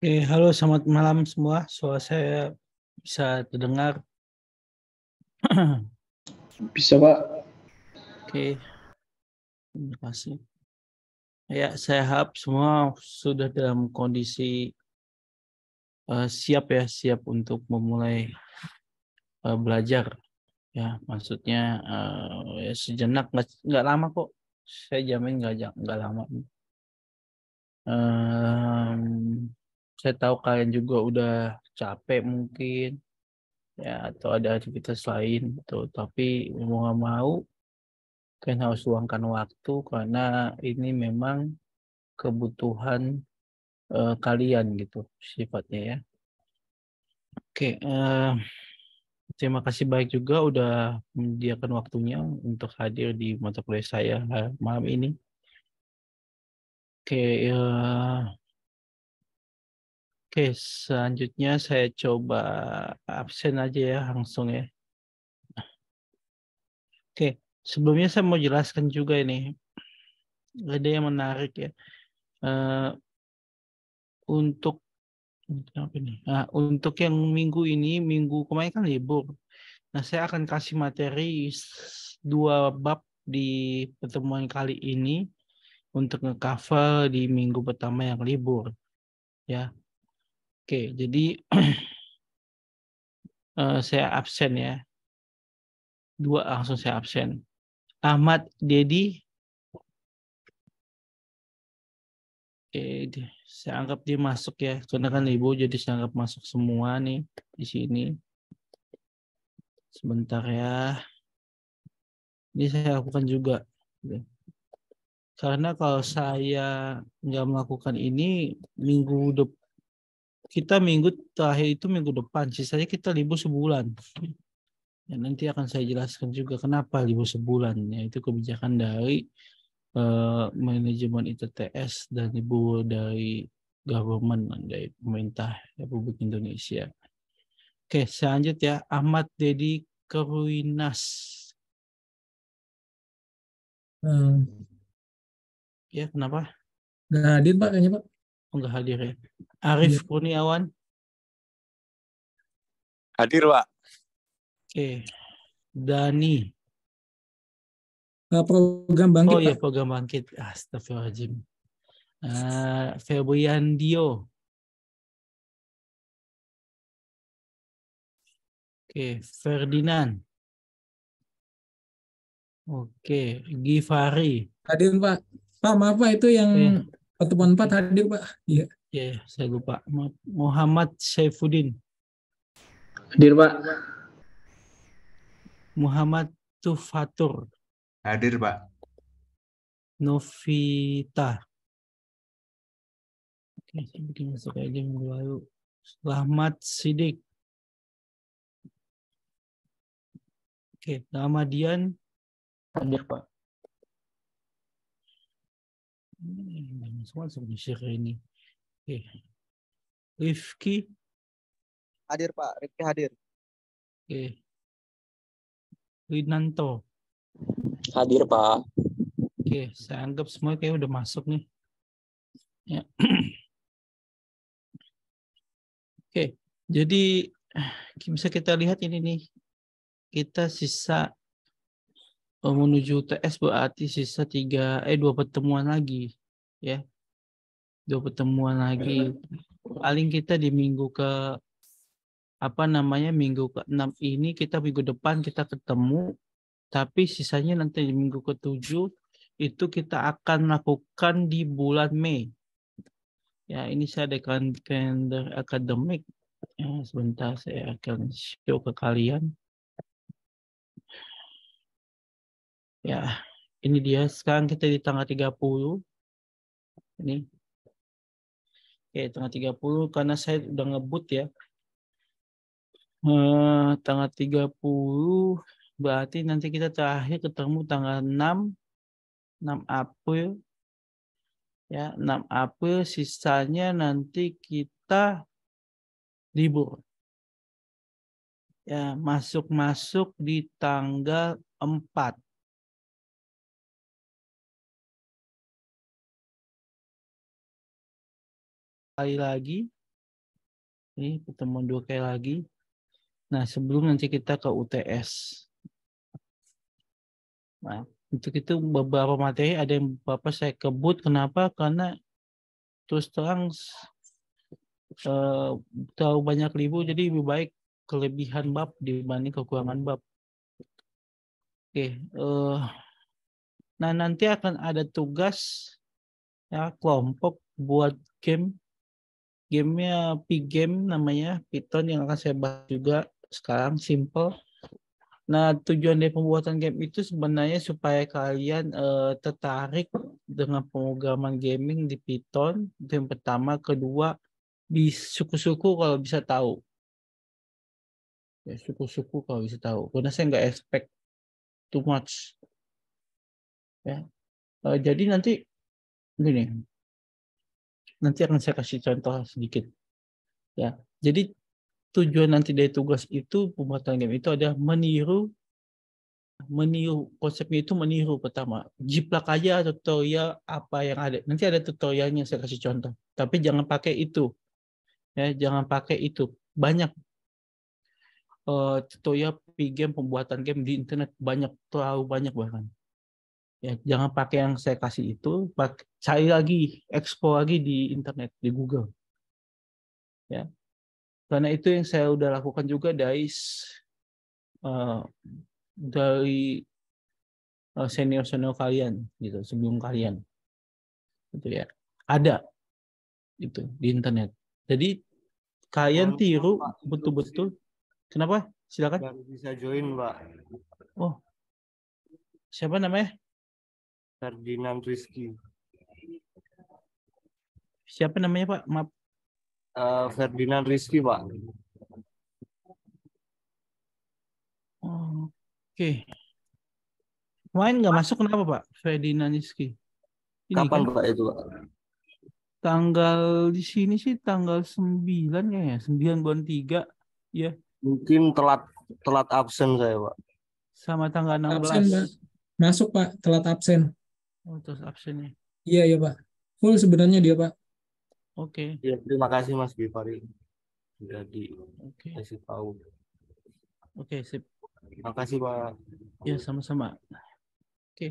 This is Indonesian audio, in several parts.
Oke, halo selamat malam semua. Suara saya bisa terdengar. bisa, Pak. Oke. Terima kasih. Ya, saya harap semua sudah dalam kondisi uh, siap ya, siap untuk memulai uh, belajar. Ya, maksudnya uh, ya sejenak nggak lama kok. Saya jamin nggak nggak lama. Um, saya tahu kalian juga udah capek mungkin ya atau ada aktivitas lain gitu tapi mau nggak mau kalian harus luangkan waktu karena ini memang kebutuhan uh, kalian gitu sifatnya ya oke uh, terima kasih baik juga udah menyediakan waktunya untuk hadir di mata kuliah saya eh, malam ini oke uh, Oke, selanjutnya saya coba absen aja ya langsung ya. Oke, sebelumnya saya mau jelaskan juga ini. Ada yang menarik ya. Eh, untuk apa ini? Nah, untuk yang minggu ini, minggu kemarin kan libur. Nah, saya akan kasih materi dua bab di pertemuan kali ini untuk ngecover di minggu pertama yang libur. Ya, Oke, jadi eh, saya absen ya. Dua langsung saya absen. Ahmad Dedi. Oke, saya anggap dia masuk ya. Karena kan ibu jadi saya anggap masuk semua nih di sini. Sebentar ya. Ini saya lakukan juga. Karena kalau saya nggak melakukan ini, minggu depan kita minggu terakhir itu minggu depan, sisanya kita libur sebulan. Ya, nanti akan saya jelaskan juga kenapa libur sebulan, yaitu kebijakan dari uh, manajemen ITTS dan libur dari government, dari pemerintah Republik Indonesia. Oke, selanjutnya Ahmad Dedi Keruinas. Hmm. Ya, kenapa? nah dia Pak, kayaknya, Pak. Enggak oh, hadir ya. Arif iya. Kurniawan. Hadir, Pak. Oke. Dani. Eh, program Bangkit, Oh iya, program Bangkit. Astagfirullahaladzim. Uh, eh, Febrian Dio. Oke, Ferdinand. Oke, Givari. Hadir Pak. Pak, maaf Pak, itu yang pertemuan empat hadir pak iya iya saya lupa Muhammad Saifuddin hadir pak Muhammad Tufatur hadir pak Novita oke saya bikin masuk aja minggu lalu Rahmat Sidik oke Ramadian hadir pak Hmm, ini. Eh. Rifki. Hadir Pak, Rifki hadir. Oke. Winanto Rinanto. Hadir Pak. Oke, saya anggap semua kayak udah masuk nih. Ya. Oke, jadi eh, bisa kita lihat ini nih. Kita sisa Oh, menuju UTS berarti sisa tiga eh dua pertemuan lagi ya dua pertemuan lagi iya. paling kita di minggu ke apa namanya minggu ke enam ini kita minggu depan kita ketemu tapi sisanya nanti di minggu ke tujuh itu kita akan lakukan di bulan Mei ya ini saya ada kalender akademik ya sebentar saya akan show ke kalian Ya, ini dia. Sekarang kita di tanggal 30. Ini. Oke, tanggal 30 karena saya udah ngebut ya. Eh, tanggal 30 berarti nanti kita terakhir ketemu tanggal 6 6 April. Ya, 6 April sisanya nanti kita libur. Ya, masuk-masuk di tanggal 4. kali lagi. Ini pertemuan dua kali lagi. Nah, sebelum nanti kita ke UTS. Nah, untuk itu beberapa materi ada yang bapak saya kebut. Kenapa? Karena terus terang eh, tahu banyak ribu jadi lebih baik kelebihan bab dibanding kekurangan bab. Oke, uh, nah nanti akan ada tugas ya kelompok buat game gamenya game namanya Python yang akan saya bahas juga sekarang simple nah tujuan dari pembuatan game itu sebenarnya supaya kalian uh, tertarik dengan pemrograman gaming di Python itu yang pertama kedua di suku-suku kalau bisa tahu ya suku-suku kalau bisa tahu karena saya nggak expect too much ya uh, jadi nanti gini nanti akan saya kasih contoh sedikit. Ya, jadi tujuan nanti dari tugas itu pembuatan game itu adalah meniru meniru konsepnya itu meniru pertama jiplak aja tutorial apa yang ada nanti ada tutorialnya saya kasih contoh tapi jangan pakai itu ya jangan pakai itu banyak uh, tutorial game pembuatan game di internet banyak terlalu banyak bahkan ya jangan pakai yang saya kasih itu pakai cari lagi, expo lagi di internet, di Google. Ya. Karena itu yang saya udah lakukan juga eh, dari dari eh, senior-senior kalian gitu sebelum kalian. itu ya. Ada itu di internet. Jadi kalian tiru betul-betul. Kenapa? Silakan. Baru bisa join, Pak. Oh. Siapa namanya? Ferdinand Rizky. Siapa namanya Pak? Maaf. Uh, Ferdinand Rizky Pak. Oke. Okay. Main nggak masuk kenapa Pak? Ferdinand Rizky. Ini Kapan kan? Pak itu Pak? Tanggal di sini sih tanggal 9 ya, 9 ya? bulan 3 ya. Mungkin telat telat absen saya Pak. Sama tanggal 16. Absen, Pak. Masuk Pak, telat absen. Oh, terus absennya. Iya iya Pak. Full sebenarnya dia Pak. Oke. Okay. Ya, terima kasih Mas Bivari sudah di okay. kasih tahu. Oke, okay, sip. Terima kasih Pak. Ya, sama-sama. Oke. Okay.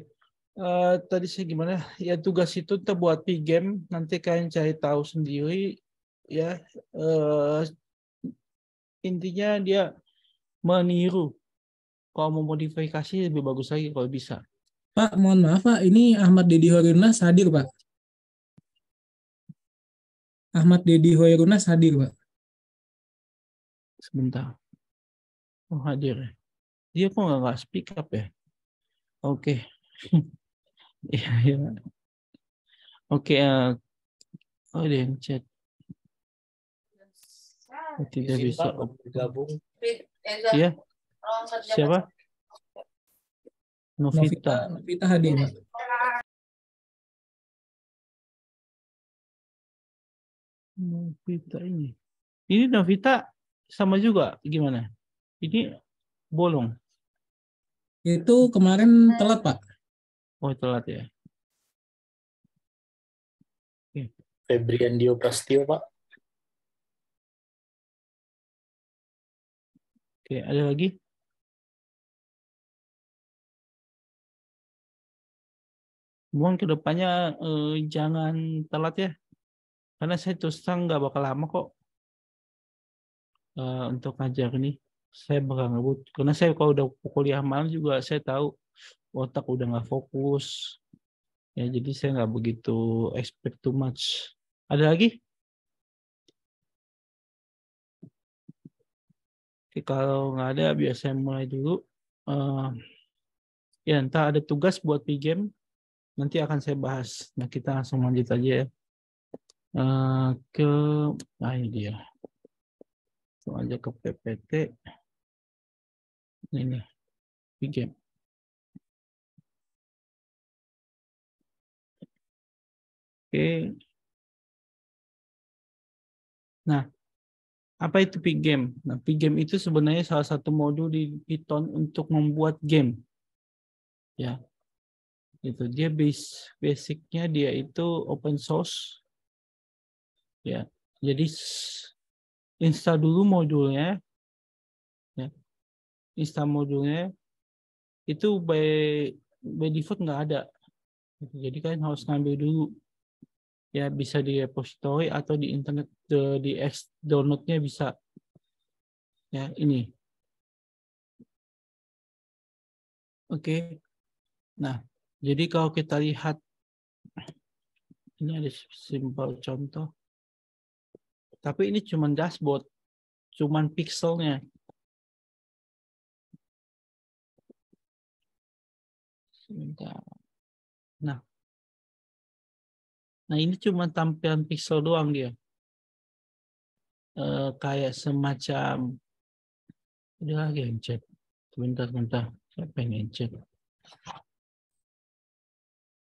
Uh, eh, tadi saya gimana? Ya tugas itu kita buat game nanti kalian cari tahu sendiri ya. Uh, intinya dia meniru. Kalau mau modifikasi lebih bagus lagi kalau bisa. Pak, mohon maaf Pak, ini Ahmad Dedi Horunas hadir Pak. Ahmad Dedi Hoirunas hadir, Pak. Sebentar. Oh, hadir. Ya. Dia kok nggak speak up ya? Oke. Iya, iya. Oke, eh, oh dia yang chat. Oh, tidak bisa bergabung. Iya. Siapa? Novita. Novita, Novita hadir. Pak. novita ini. Ini novita sama juga gimana? Ini bolong. Itu kemarin hmm. telat, Pak. Oh, telat ya. Febrian Dio Prastio, Pak. Oke, ada lagi? Mohon kedepannya eh, jangan telat ya. Karena saya terus terang nggak bakal lama kok uh, untuk ngajar ini. Saya bakal ngebut. Karena saya kalau udah kuliah malam juga saya tahu otak udah nggak fokus. Ya jadi saya nggak begitu expect too much. Ada lagi? Oke, kalau nggak ada biasanya mulai dulu. Uh, ya entah ada tugas buat p nanti akan saya bahas. Nah kita langsung lanjut aja ya. Eh, ke nah ini dia so aja ke PPT ini nih game oke nah apa itu pgame nah pgame itu sebenarnya salah satu modul di Python untuk membuat game ya itu dia base basicnya dia itu open source ya jadi install dulu modulnya ya install modulnya itu by by default nggak ada jadi kalian harus ngambil dulu ya bisa di repository atau di internet di X downloadnya bisa ya ini oke nah jadi kalau kita lihat ini ada simpel contoh tapi ini cuma dashboard, cuma pixelnya. Nah. Nah, ini cuma tampilan pixel doang dia. E, kayak semacam ini lagi yang cek. Sebentar, bentar. Saya pengen cek.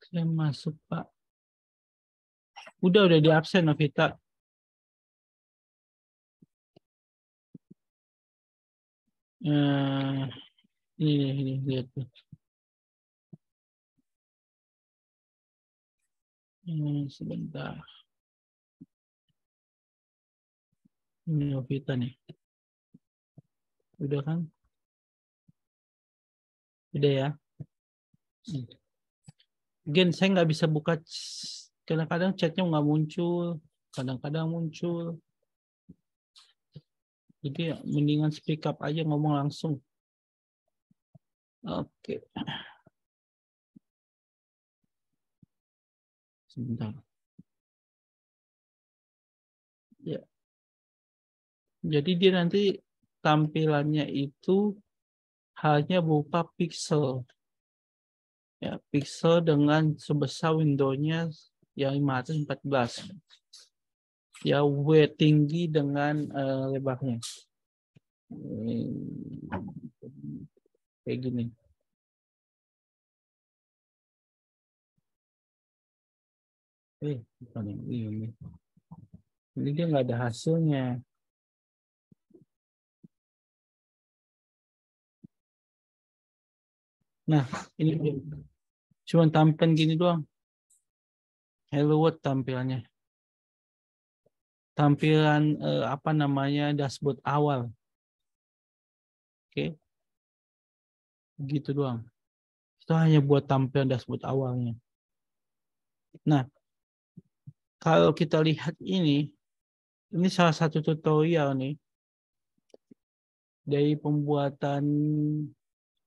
Saya masuk, Pak. Udah, udah di absen, Novita. Uh, eh, ini, iya, ini iya, iya, lihat tuh. Hmm, sebentar. Ini Novita nih. Udah kan? Udah ya. Hmm. gen saya nggak bisa buka. Kadang-kadang chatnya nggak muncul. Kadang-kadang muncul. Jadi mendingan speak up aja ngomong langsung. Oke. Okay. Sebentar. Ya. Jadi dia nanti tampilannya itu hanya berupa pixel. Ya, pixel dengan sebesar windownya yang 514 ya W tinggi dengan uh, lebarnya. Kayak gini. Eh, bukan yang ini. Ini dia nggak ada hasilnya. Nah, ini cuma tampan gini doang. Hello World tampilannya tampilan eh, apa namanya dashboard awal. Oke. Okay. Begitu doang. Itu hanya buat tampilan dashboard awalnya. Nah, kalau kita lihat ini, ini salah satu tutorial nih dari pembuatan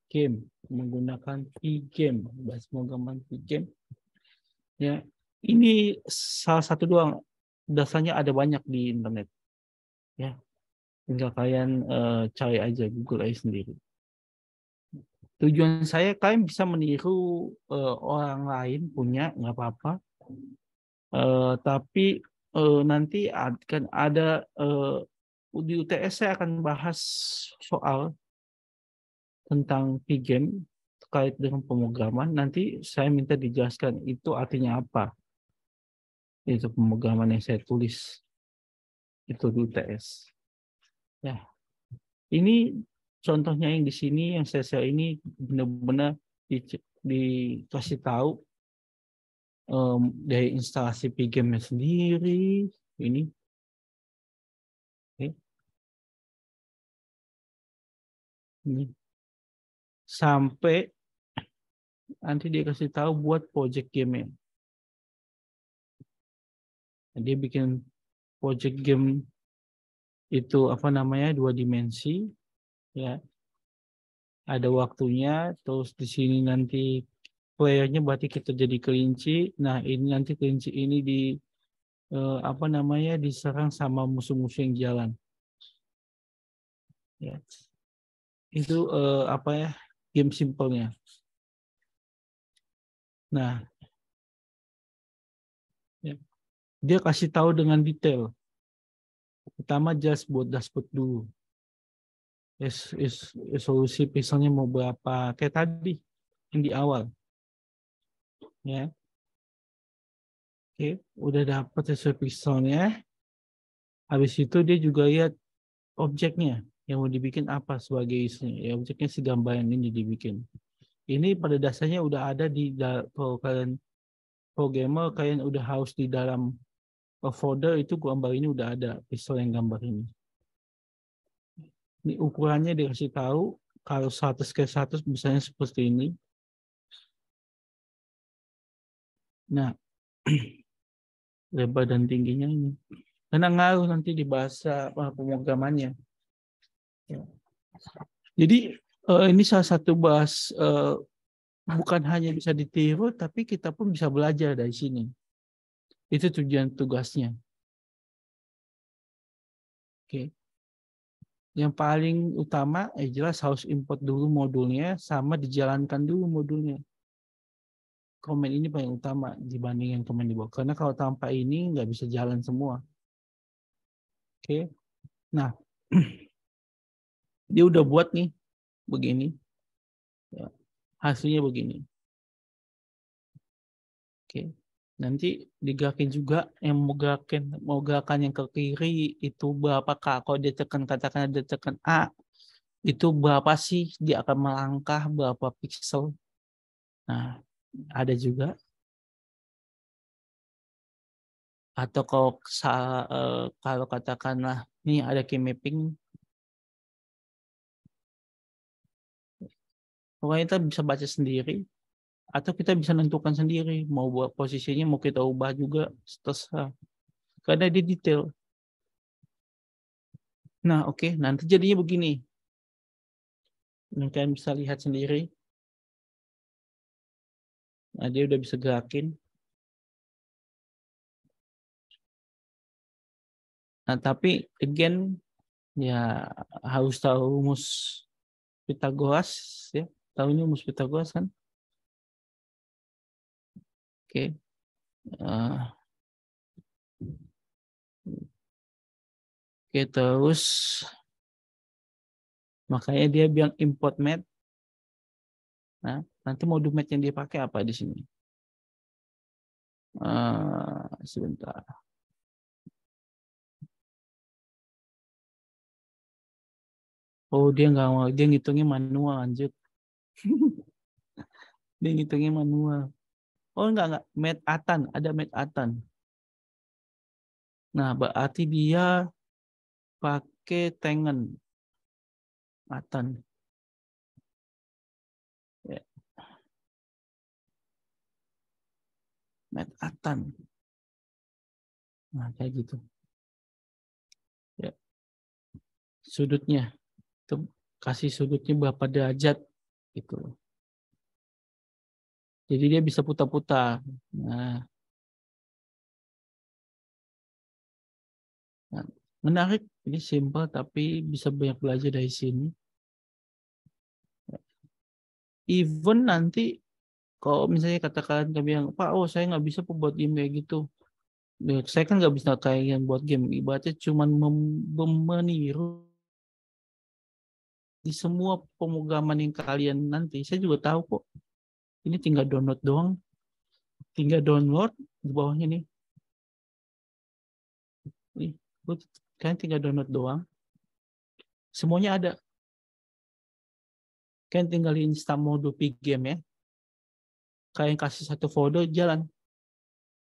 game menggunakan e-game, bahas pemrograman e-game. Ya, ini salah satu doang dasarnya ada banyak di internet. Ya. Tinggal kalian uh, cari aja Google aja sendiri. Tujuan saya kalian bisa meniru uh, orang lain punya nggak apa-apa. Uh, tapi uh, nanti akan ada uh, di UTS saya akan bahas soal tentang pigen terkait dengan pemrograman. Nanti saya minta dijelaskan itu artinya apa itu pemrograman yang saya tulis itu di UTS. Ya, ini contohnya yang di sini yang saya share ini benar-benar di, dikasih tahu um, dari instalasi pgame sendiri ini. Okay. Ini sampai nanti dia kasih tahu buat project game nya dia bikin project game itu apa namanya dua dimensi ya ada waktunya terus di sini nanti playernya berarti kita jadi kelinci nah ini nanti kelinci ini di eh, apa namanya diserang sama musuh-musuh yang jalan ya itu eh, apa ya game simpelnya nah dia kasih tahu dengan detail. Pertama just buat dashboard dulu. Is, is, solusi pixelnya mau berapa? Kayak tadi yang di awal. Ya. Oke, udah dapat sesuai pixelnya. Habis itu dia juga lihat objeknya yang mau dibikin apa sebagai isinya. Ya, objeknya si gambar yang ini dibikin. Ini pada dasarnya udah ada di kalau kalian programmer kalian udah haus di dalam folder itu gambar ini udah ada pistol yang gambar ini. Ini ukurannya dikasih tahu kalau 100 ke 100 misalnya seperti ini. Nah, lebar dan tingginya ini. Karena ngaruh nanti di bahasa eh, pemrogramannya. Ya. Jadi eh, ini salah satu bahas eh, bukan hanya bisa ditiru tapi kita pun bisa belajar dari sini. Itu tujuan tugasnya. Oke. Yang paling utama ya jelas harus import dulu modulnya sama dijalankan dulu modulnya. Komen ini paling utama dibanding yang komen di bawah. Karena kalau tanpa ini nggak bisa jalan semua. Oke. Nah, dia udah buat nih begini. Ya, hasilnya begini. Oke. Okay nanti digakin juga yang mau gakin mau gakan yang ke kiri itu berapa kak kalau dia tekan katakan dia tekan A itu berapa sih dia akan melangkah berapa pixel nah ada juga atau kalau eh, kalau katakanlah ini ada key mapping pokoknya kita bisa baca sendiri atau kita bisa menentukan sendiri mau buat posisinya mau kita ubah juga terserah karena dia detail nah oke okay. nanti jadinya begini yang kalian bisa lihat sendiri nah dia udah bisa gerakin nah tapi again ya harus tahu rumus Pitagoras ya tahu ini rumus Pitagoras kan Oke. Eh. Oke, terus makanya dia bilang import mat. Nah, nanti modul mat yang dia pakai apa di sini? Uh, sebentar. Oh, dia nggak mau, dia ngitungnya manual lanjut. dia ngitungnya manual. Oh enggak enggak, met atan, ada met atan. Nah, berarti dia pakai tengen atan. Ya. Met atan. Nah, kayak gitu. Ya. Sudutnya. Itu kasih sudutnya berapa derajat gitu loh. Jadi dia bisa putar-putar. Nah. nah menarik, ini simple tapi bisa banyak belajar dari sini. Even nanti kalau misalnya katakan kami yang Pak, oh saya nggak bisa buat game kayak gitu. Nah, saya kan nggak bisa kayak yang buat game. Ibaratnya cuma meniru di semua pemrograman yang kalian nanti. Saya juga tahu kok ini tinggal download doang. Tinggal download di bawahnya nih. Nih, kalian tinggal download doang. Semuanya ada. kan tinggal install modul pgame ya. Kalian kasih satu folder jalan.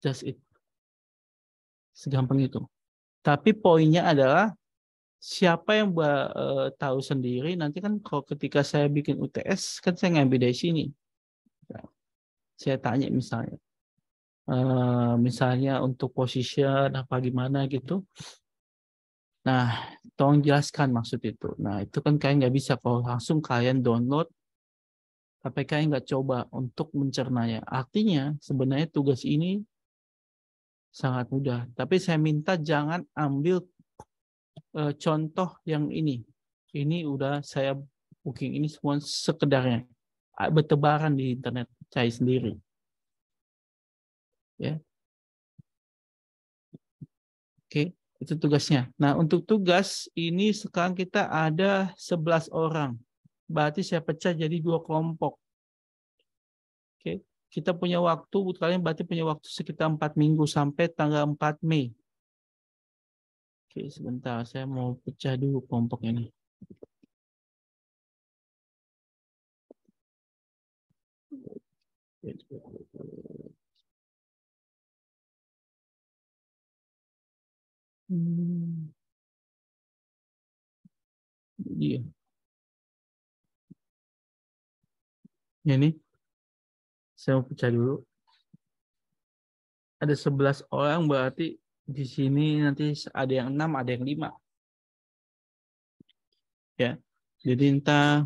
just it. Segampang itu. Tapi poinnya adalah siapa yang uh, tahu sendiri nanti kan kalau ketika saya bikin UTS kan saya ngambil dari sini saya tanya misalnya, uh, misalnya untuk position apa gimana gitu. Nah, tolong jelaskan maksud itu. Nah, itu kan kalian nggak bisa kalau langsung kalian download, tapi kalian nggak coba untuk mencernanya. Artinya sebenarnya tugas ini sangat mudah. Tapi saya minta jangan ambil uh, contoh yang ini. Ini udah saya booking ini semua sekedarnya bertebaran di internet saya sendiri. Ya. Oke, itu tugasnya. Nah, untuk tugas ini sekarang kita ada 11 orang. Berarti saya pecah jadi dua kelompok. Oke, kita punya waktu, kalian berarti punya waktu sekitar 4 minggu sampai tanggal 4 Mei. Oke, sebentar. Saya mau pecah dulu kelompok ini. Hmm. Iya. Ini saya mau pecah dulu. Ada 11 orang berarti di sini nanti ada yang 6, ada yang 5. Ya. Jadi entah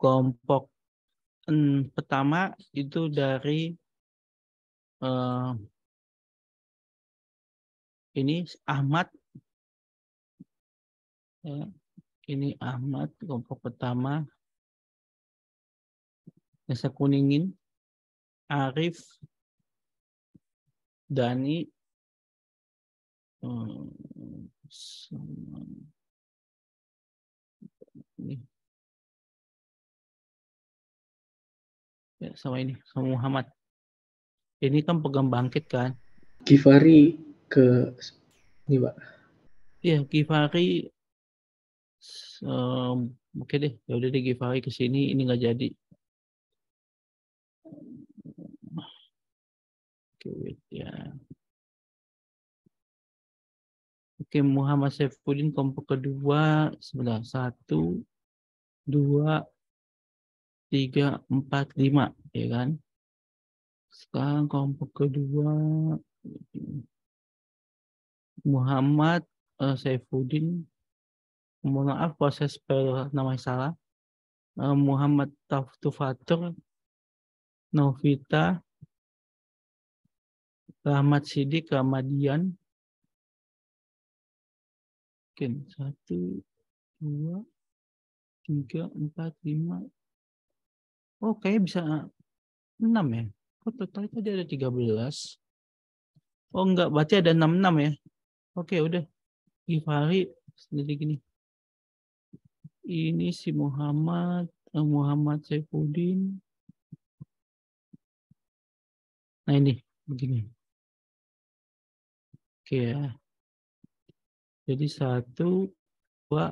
kelompok Hmm, pertama itu dari uh, ini Ahmad ya, ini Ahmad kelompok pertama Nesa Kuningin Arif Dani uh, eh, ya, sama ini sama Muhammad ini kan pegang bangkit kan Kifari ke ini pak iya Kifari, um, oke deh ya udah deh Kifari ke sini ini nggak jadi oke okay, ya Oke, Muhammad Saifuddin kompo kedua sebelah satu, dua, 3, 4, 5, ya kan? Sekarang kelompok kedua Muhammad uh, Saifuddin. Mohon maaf proses per nama salah. Uh, Muhammad Taftufatur. Novita, Rahmat Sidik, Ramadian. Mungkin satu, dua, tiga, empat, lima, Oh, kayaknya bisa 6 eh, ya. Oh, total itu ada 13. Oh, enggak. Berarti ada 66 ya. Oke, udah. Givari sendiri gini. Ini si Muhammad, eh, Muhammad Saifuddin. Nah, ini begini. Oke ya. Jadi satu, dua,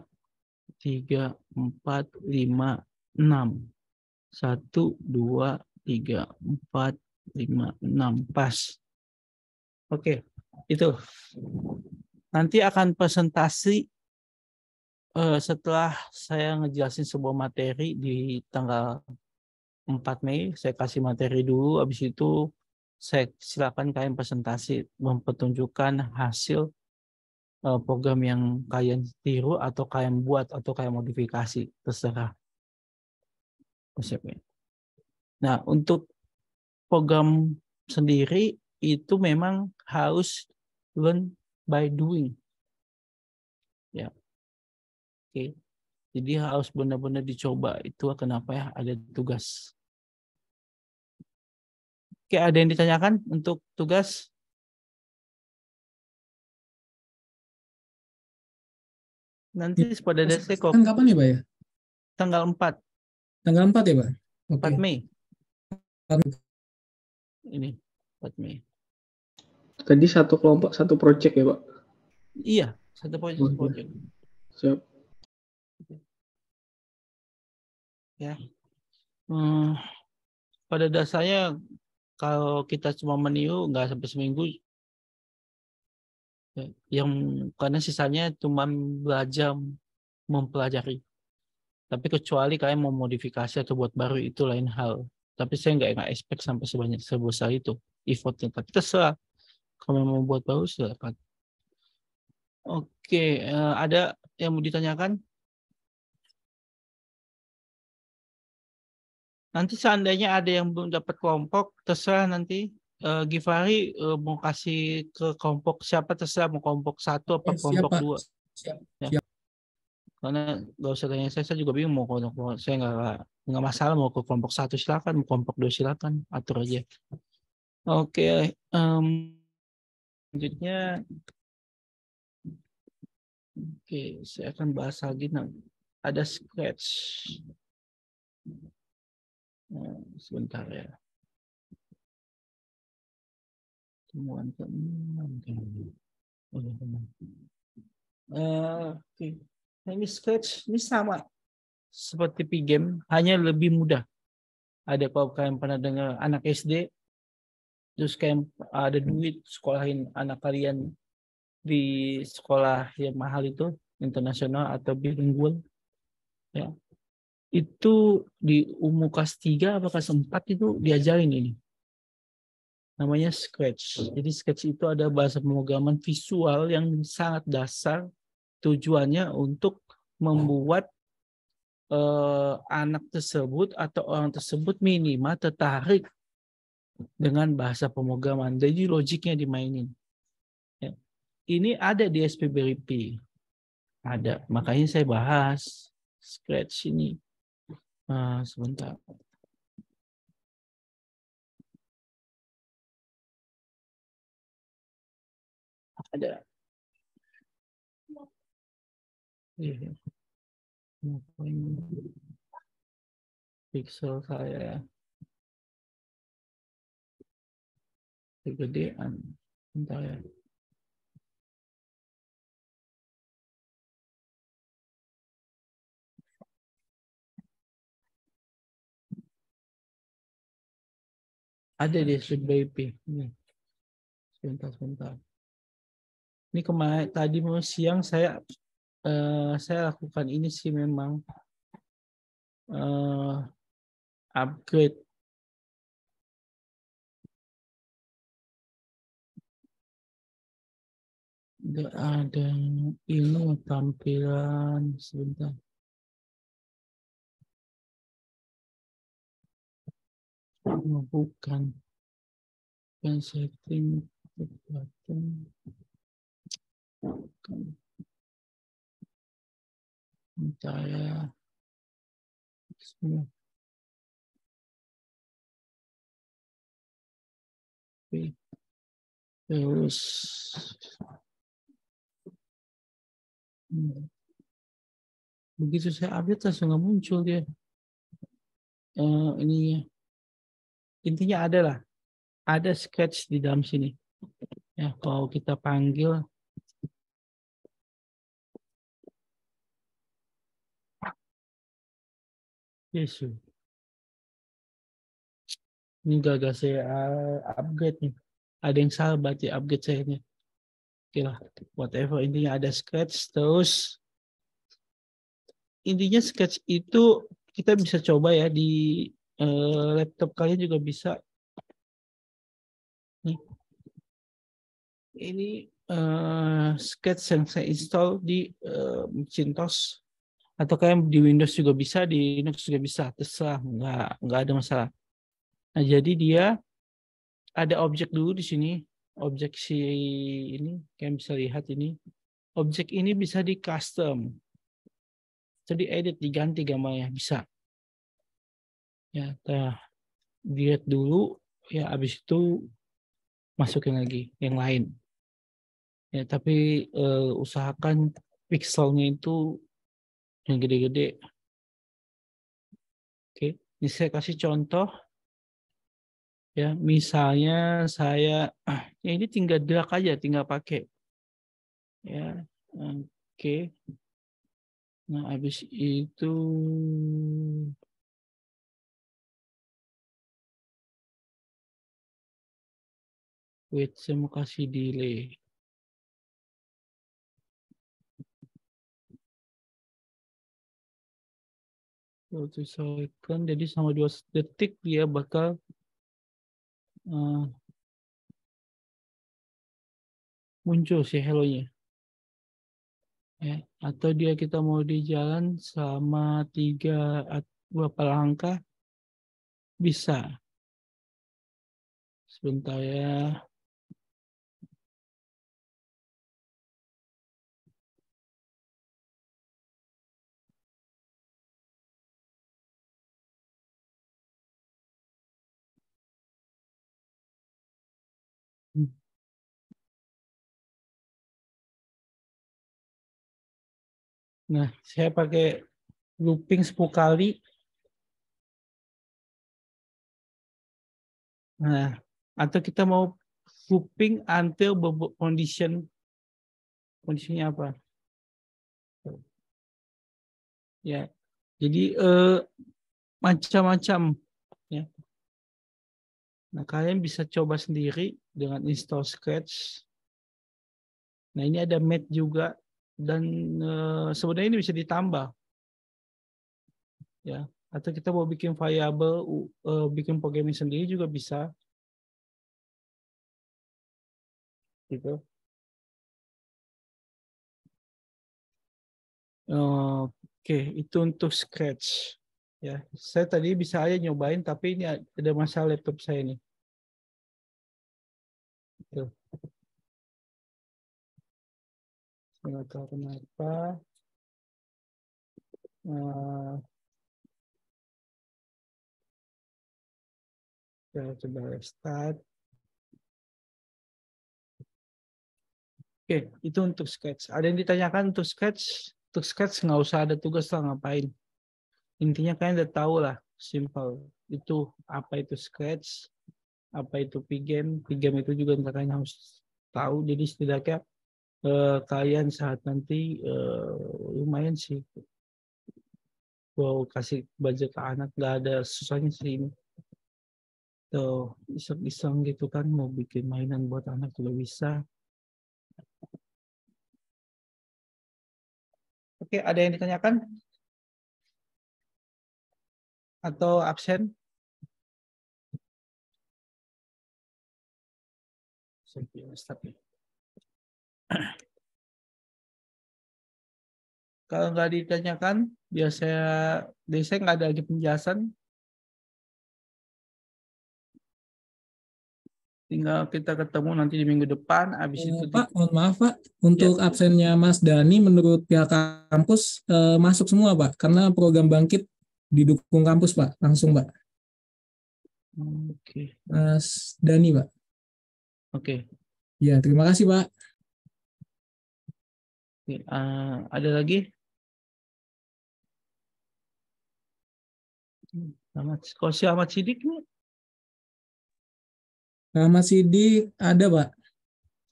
tiga, empat, lima, enam. Satu, dua, tiga, empat, lima, enam. Pas. Oke, itu. Nanti akan presentasi uh, setelah saya ngejelasin sebuah materi di tanggal 4 Mei. Saya kasih materi dulu, habis itu saya silakan kalian presentasi mempertunjukkan hasil eh, program yang kalian tiru atau kalian buat atau kalian modifikasi terserah Konsepnya. Nah, untuk program sendiri itu memang harus learn by doing. Ya. Oke. Jadi harus benar-benar dicoba. Itu kenapa ya ada tugas. Oke, ada yang ditanyakan untuk tugas? Nanti iya. pada dasarnya kok. Kapan nih, ya, Pak ya? Tanggal 4. Tanggal 4 ya, Pak? Okay. 4 Mei. Ini 4 Mei. Tadi satu kelompok, satu project ya, Pak? Iya, satu project. Okay. project. Siap. Ya. Hmm, pada dasarnya kalau kita cuma meniu nggak sampai seminggu ya, yang karena sisanya cuma belajar mempelajari tapi kecuali kalian mau modifikasi atau buat baru itu lain hal. Tapi saya nggak nggak expect sampai sebanyak sebesar itu effortnya. Tapi terserah kalau mau buat baru silakan. Oke, eh, ada yang mau ditanyakan? Nanti seandainya ada yang belum dapat kelompok, terserah nanti uh, Givari uh, mau kasih ke kelompok siapa terserah mau kelompok satu apa kelompok siapa? dua. Siap. Ya karena gak usah tanya saya, saya juga bingung mau kelompok saya nggak nggak masalah mau ke kelompok satu silakan, mau kelompok dua silakan, atur aja. Oke, okay, um, selanjutnya, oke saya akan bahas lagi nah, ada sketch. Nah, sebentar ya. Temuan ke eh, Oke. Okay. Ini Sketch ini sama seperti game hanya lebih mudah. Ada kalau kalian pernah dengar anak SD, terus kalian ada duit sekolahin anak kalian di sekolah yang mahal itu, internasional atau bilingual, ya itu di umur kelas 3 atau kelas 4 itu diajarin ini. Namanya Scratch. Jadi Scratch itu ada bahasa pemrograman visual yang sangat dasar tujuannya untuk membuat eh, anak tersebut atau orang tersebut minimal tertarik dengan bahasa pemrograman. Jadi logiknya dimainin. Ya. Ini ada di SPBRP. Ada. Makanya saya bahas Scratch ini. Nah, sebentar. Ada. Iya, iya. pixel saya ya. kegedean entah ya. Ada di sub baby. Sebentar, sebentar. Ini kemarin tadi mau siang saya uh, saya lakukan ini sih memang uh, upgrade Gak ada ilmu tampilan sebentar. Oh, bukan. Bukan setting. Bukan. Bukan terus ya. ya, begitu saya update langsung nggak muncul dia uh, ini intinya adalah ada sketch di dalam sini ya kalau kita panggil Yesu, Ini gagal saya uh, upgrade nih. Ada yang salah berarti upgrade saya nih. Oke lah, whatever. Intinya ada sketch, terus intinya sketch itu kita bisa coba ya di uh, laptop kalian juga bisa. Nih. Ini uh, sketch yang saya install di uh, Macintosh atau kayak di Windows juga bisa di Linux juga bisa terserah nggak nggak ada masalah nah jadi dia ada objek dulu di sini objek si ini kalian bisa lihat ini objek ini bisa di custom jadi edit diganti gambarnya bisa ya kita delete dulu ya abis itu masukin lagi yang lain ya tapi uh, usahakan pixelnya itu yang gede-gede. Oke, ini saya kasih contoh. Ya, misalnya saya ah, ya ini tinggal drag aja, tinggal pakai. Ya, oke. Nah, habis itu Wait, saya mau kasih delay. Waktu jadi sama dua detik dia bakal uh, muncul si hellonya. Ya, atau dia kita mau di jalan sama tiga berapa langkah bisa. Sebentar ya. Nah, saya pakai looping 10 kali. Nah, atau kita mau looping until condition kondisinya apa? Ya. Jadi eh, macam-macam ya. Nah, kalian bisa coba sendiri dengan install Sketch. Nah, ini ada mat juga dan uh, sebenarnya ini bisa ditambah ya atau kita mau bikin variabel uh, eh, bikin programming sendiri juga bisa gitu oke okay, itu untuk scratch. ya saya tadi bisa aja nyobain tapi ini ada masalah laptop saya nih nggak tahu kenapa uh, coba restart oke itu untuk sketch ada yang ditanyakan untuk sketch untuk sketch nggak usah ada tugas lah ngapain intinya kalian udah tahu lah simple itu apa itu sketch apa itu pigem pigem itu juga kalian harus tahu jadi setidaknya Eh, kalian saat nanti eh, lumayan sih wow kasih baju ke anak gak ada susahnya sih ini tuh iseng-iseng gitu kan mau bikin mainan buat anak juga bisa Oke, ada yang ditanyakan? Atau absen? jumpa kalau nggak ditanyakan, biasanya desain nggak ada lagi penjelasan. Tinggal kita ketemu nanti di minggu depan. habis eh, itu Pak, mohon maaf Pak, untuk ya. absennya Mas Dani menurut pihak kampus eh, masuk semua Pak, karena program bangkit didukung kampus Pak, langsung Pak. Oke. Mas Dani Pak. Oke. Ya, terima kasih Pak uh, ada lagi? Ahmad, kalau si Ahmad Sidik nih? Ahmad Sidik ada, Pak.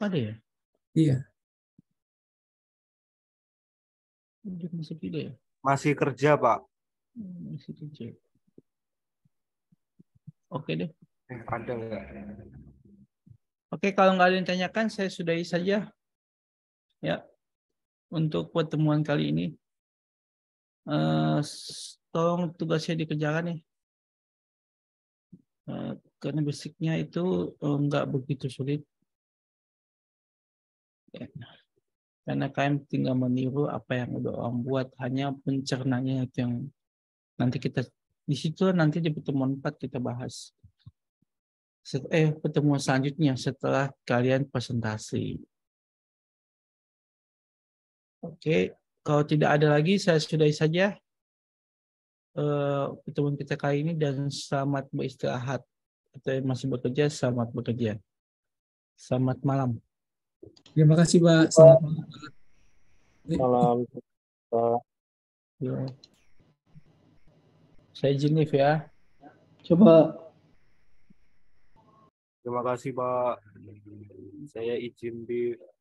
Ada ya? Iya. Masih kerja ya? Masih kerja, Pak. Hmm, masih kerja. Oke deh. Eh, ada nggak? Oke, kalau nggak ada yang tanyakan, saya sudahi saja. Ya, untuk pertemuan kali ini. Uh, tolong tugasnya dikerjakan nih. Uh, karena basicnya itu uh, begitu sulit. Ya. Karena kalian tinggal meniru apa yang udah orang buat, hanya pencernanya itu yang nanti kita di situ nanti di pertemuan 4 kita bahas. Eh, pertemuan selanjutnya setelah kalian presentasi. Oke, kalau tidak ada lagi saya sudahi saja uh, pertemuan kita kali ini dan selamat beristirahat atau masih bekerja selamat bekerja. Selamat malam. Terima kasih Pak. Selamat malam. Malam. Ya. Saya jenif ya. Coba. Terima kasih Pak. Saya izin di